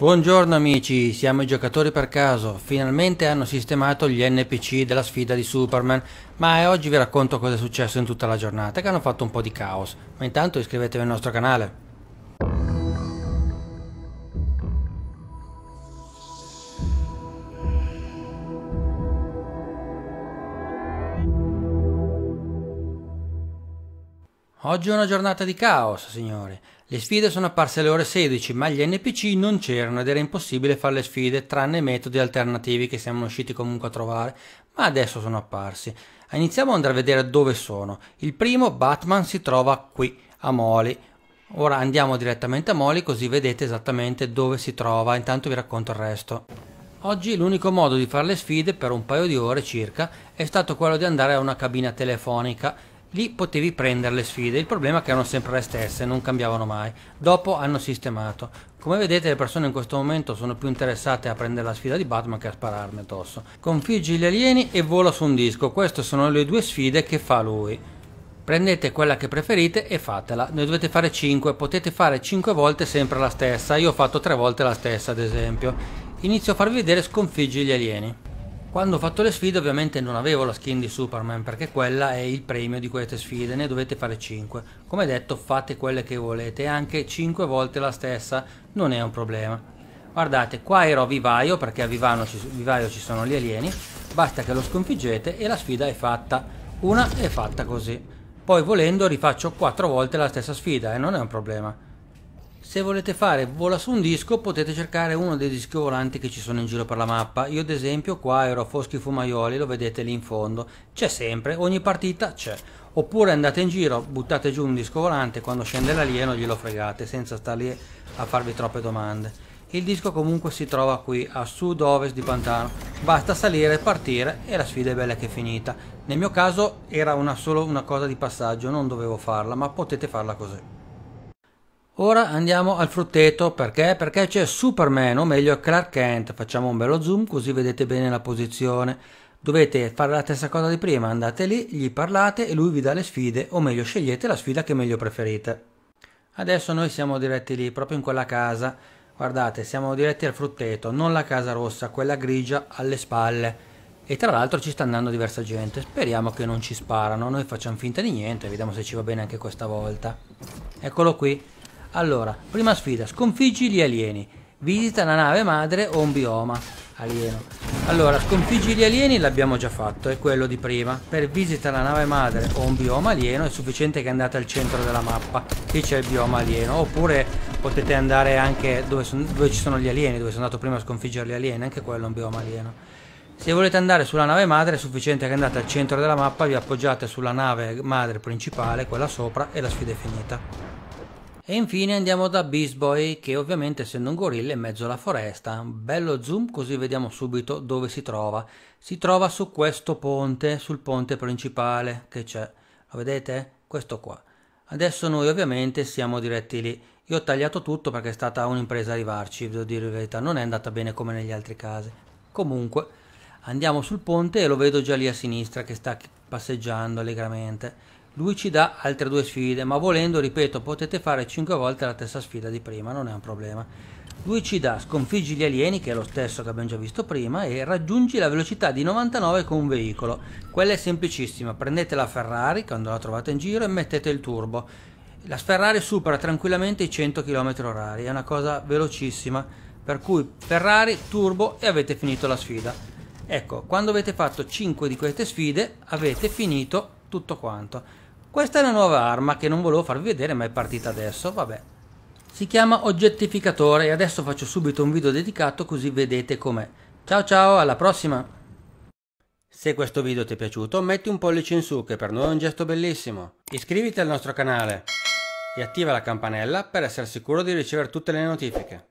Buongiorno amici, siamo i giocatori per caso, finalmente hanno sistemato gli NPC della sfida di Superman, ma eh, oggi vi racconto cosa è successo in tutta la giornata, che hanno fatto un po' di caos, ma intanto iscrivetevi al nostro canale. Oggi è una giornata di caos, signori. Le sfide sono apparse alle ore 16, ma gli NPC non c'erano ed era impossibile fare le sfide tranne metodi alternativi che siamo riusciti comunque a trovare, ma adesso sono apparsi. Iniziamo ad andare a vedere dove sono. Il primo, Batman, si trova qui, a Moli. Ora andiamo direttamente a Moli così vedete esattamente dove si trova, intanto vi racconto il resto. Oggi l'unico modo di fare le sfide per un paio di ore circa è stato quello di andare a una cabina telefonica lì potevi prendere le sfide, il problema è che erano sempre le stesse, non cambiavano mai. Dopo hanno sistemato. Come vedete le persone in questo momento sono più interessate a prendere la sfida di Batman che a spararmi addosso. Configgi gli alieni e vola su un disco, queste sono le due sfide che fa lui. Prendete quella che preferite e fatela, ne dovete fare 5, potete fare 5 volte sempre la stessa, io ho fatto 3 volte la stessa ad esempio. Inizio a farvi vedere sconfiggi gli alieni. Quando ho fatto le sfide ovviamente non avevo la skin di Superman perché quella è il premio di queste sfide, ne dovete fare 5. Come detto fate quelle che volete, anche 5 volte la stessa non è un problema. Guardate, qua ero a vivaio perché a vivaio ci, vivaio ci sono gli alieni, basta che lo sconfiggete e la sfida è fatta. Una è fatta così. Poi volendo rifaccio 4 volte la stessa sfida e non è un problema. Se volete fare vola su un disco potete cercare uno dei dischi volanti che ci sono in giro per la mappa. Io ad esempio qua ero a Foschi Fumaioli, lo vedete lì in fondo. C'è sempre, ogni partita c'è. Oppure andate in giro, buttate giù un disco volante, quando scende l'alieno glielo fregate senza star lì a farvi troppe domande. Il disco comunque si trova qui, a sud-ovest di Pantano. Basta salire partire e la sfida è bella che è finita. Nel mio caso era una solo una cosa di passaggio, non dovevo farla, ma potete farla così. Ora andiamo al frutteto, perché? Perché c'è Superman, o meglio Clark Kent. Facciamo un bello zoom così vedete bene la posizione. Dovete fare la stessa cosa di prima, andate lì, gli parlate e lui vi dà le sfide, o meglio scegliete la sfida che meglio preferite. Adesso noi siamo diretti lì, proprio in quella casa. Guardate, siamo diretti al frutteto, non la casa rossa, quella grigia alle spalle. E tra l'altro ci sta andando diversa gente, speriamo che non ci sparano, noi facciamo finta di niente, vediamo se ci va bene anche questa volta. Eccolo qui, allora, prima sfida, sconfiggi gli alieni. Visita la nave madre o un bioma alieno. Allora, sconfiggi gli alieni l'abbiamo già fatto, è quello di prima. Per visita la nave madre o un bioma alieno è sufficiente che andate al centro della mappa. Qui c'è il bioma alieno, oppure potete andare anche dove, son, dove, ci sono gli alieni, dove sono andato prima a sconfiggere gli alieni, anche quello è un bioma alieno. Se volete andare sulla nave madre è sufficiente che andate al centro della mappa, vi appoggiate sulla nave madre principale, quella sopra, e la sfida è finita. E infine andiamo da Beast Boy, che ovviamente essendo un gorilla è in mezzo alla foresta. Un bello zoom così vediamo subito dove si trova. Si trova su questo ponte, sul ponte principale che c'è. Lo vedete? Questo qua. Adesso noi ovviamente siamo diretti lì. Io ho tagliato tutto perché è stata un'impresa arrivarci, devo dire la verità. Non è andata bene come negli altri casi. Comunque, andiamo sul ponte e lo vedo già lì a sinistra che sta passeggiando allegramente. Lui ci dà altre due sfide, ma volendo, ripeto, potete fare 5 volte la stessa sfida di prima, non è un problema. Lui ci dà sconfiggi gli alieni, che è lo stesso che abbiamo già visto prima, e raggiungi la velocità di 99 con un veicolo. Quella è semplicissima, prendete la Ferrari quando la trovate in giro e mettete il turbo. La Ferrari supera tranquillamente i 100 km/h, è una cosa velocissima, per cui Ferrari, turbo e avete finito la sfida. Ecco, quando avete fatto 5 di queste sfide avete finito tutto quanto. Questa è una nuova arma che non volevo farvi vedere ma è partita adesso, vabbè. Si chiama oggettificatore e adesso faccio subito un video dedicato così vedete com'è. Ciao ciao, alla prossima! Se questo video ti è piaciuto metti un pollice in su che per noi è un gesto bellissimo. Iscriviti al nostro canale e attiva la campanella per essere sicuro di ricevere tutte le notifiche.